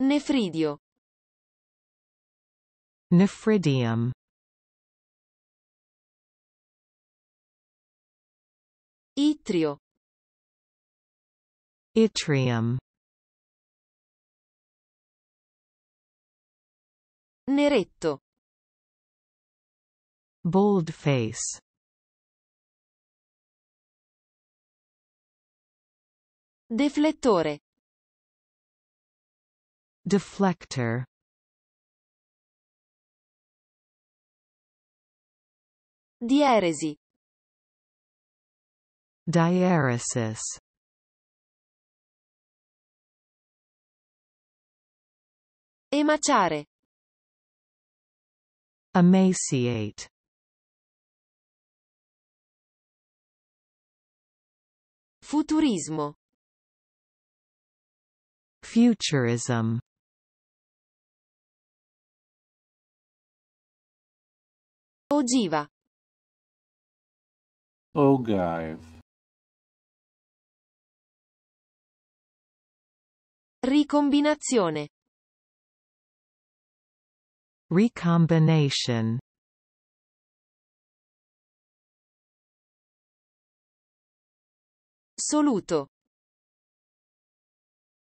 Nefridio. Nefridium. Itrio. Itrium. Neretto. Bold face. Deflettore. Deflector Dieresi Diaresis Emaciare Emaciate Futurismo Futurism ogiva. Ogive. Ricombinazione. Recombination. Soluto.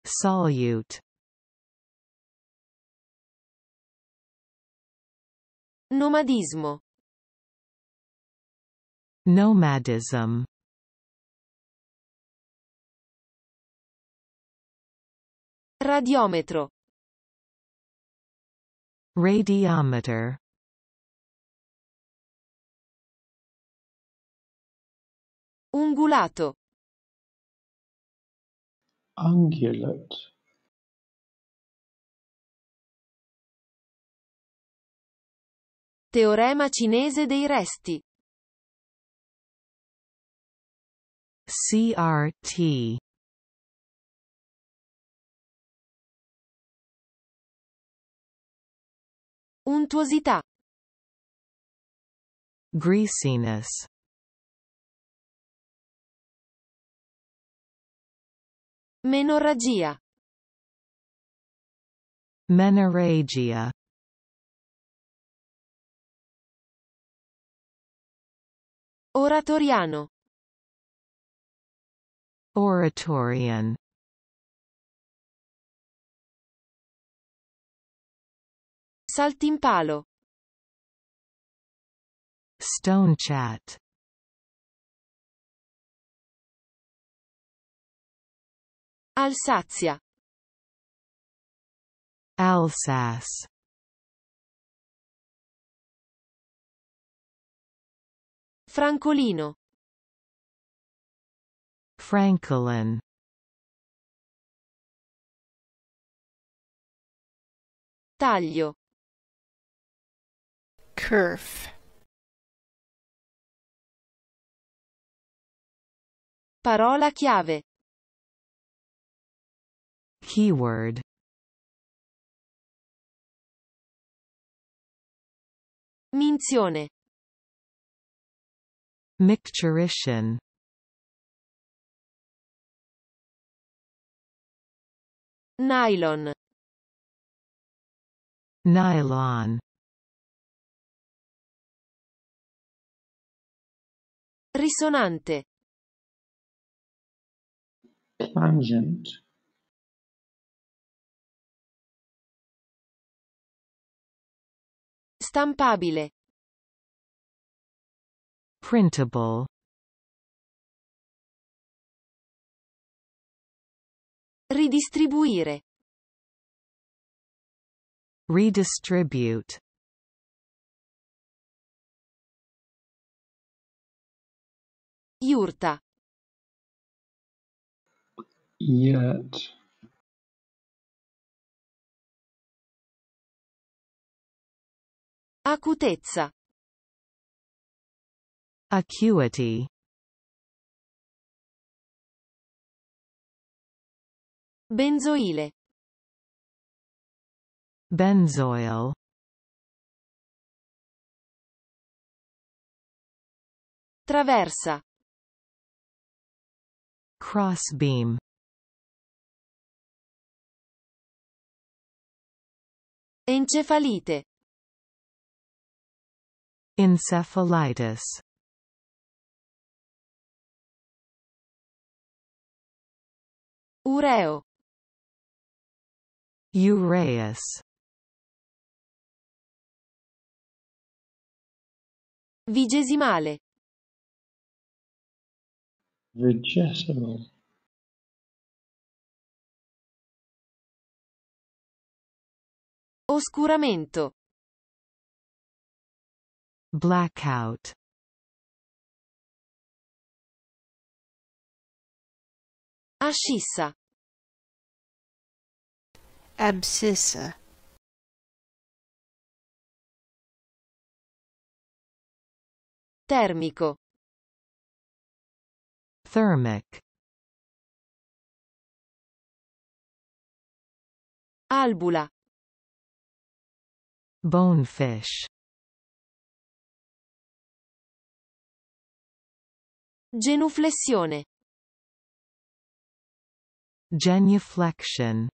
Solute. Nomadismo. Nomadism Radiometro Radiometer Ungulato Ungulate Teorema cinese dei resti CRT Untuosità Greasiness Menorragia Menorragia Oratoriano Oratorian Saltimpalo Stonechat Alsazia Alsace Francolino Franklin Taglio Curve Parola chiave Keyword Minzione Micturition Nylon. Nylon. Risonante. Plangent. Stampabile. Printable. Ridistribuire. Redistribute. Iurta. Yet. Acutezza. Acuity. Benzoile. Benzoil. Traversa. Crossbeam. Encefalite. Encephalitis. Ureo. Uraeus Vigesimale Vigesimal Oscuramento Blackout Ascissa abscissa termico thermic albula bonefish genuflessione genuflection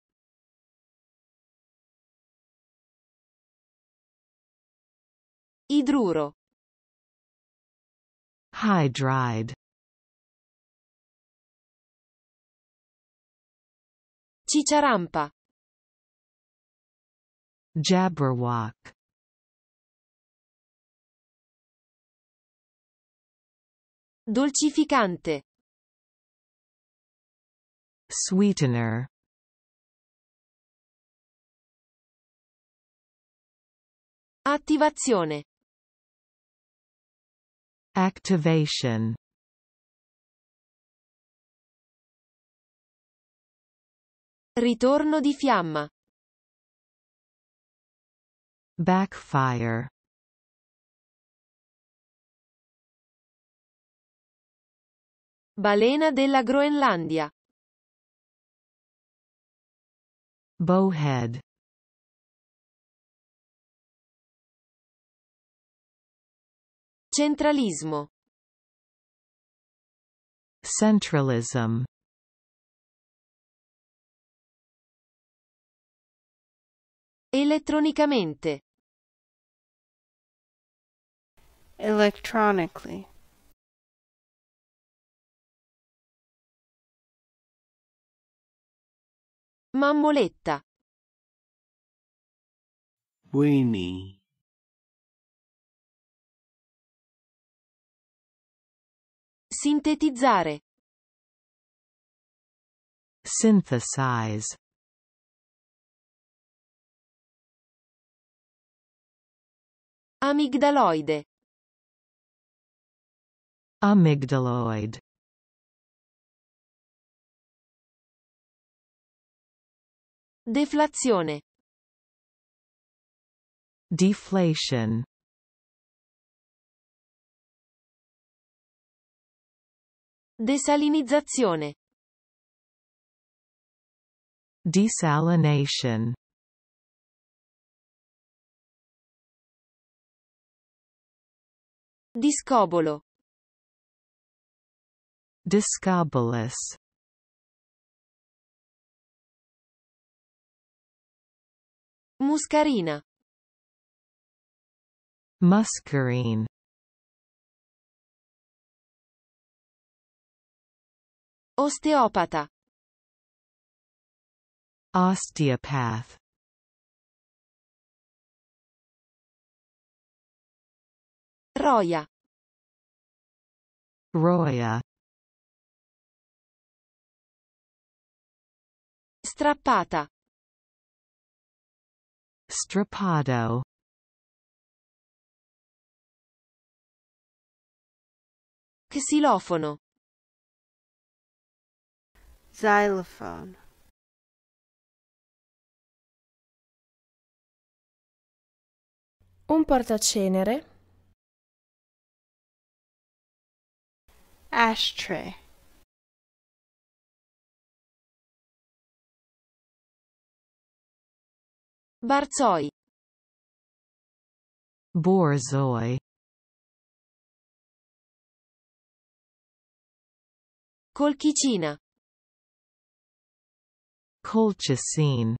Idruro. Hydride. Cicciarampa. Jabberwock. Dolcificante. Sweetener. Attivazione. Activation Ritorno di fiamma. Backfire. Balena della Groenlandia. Bowhead. Centralismo. Centralism. Elettronicamente. Electronically. Mammoletta. Weenie. Sintetizzare. Synthesize. Amigdaloide. Amygdaloid. Deflazione. Deflation. Desalinizzazione. Desalination. Discobolo. Discobolus. Muscarina. Muscarine. Osteopata. Osteopath. Roia. Roia. Strappata. Strappato. Xilofono xylophone un portacenere ashtray Barzoi. Borzoi. Colchicina. Colchicine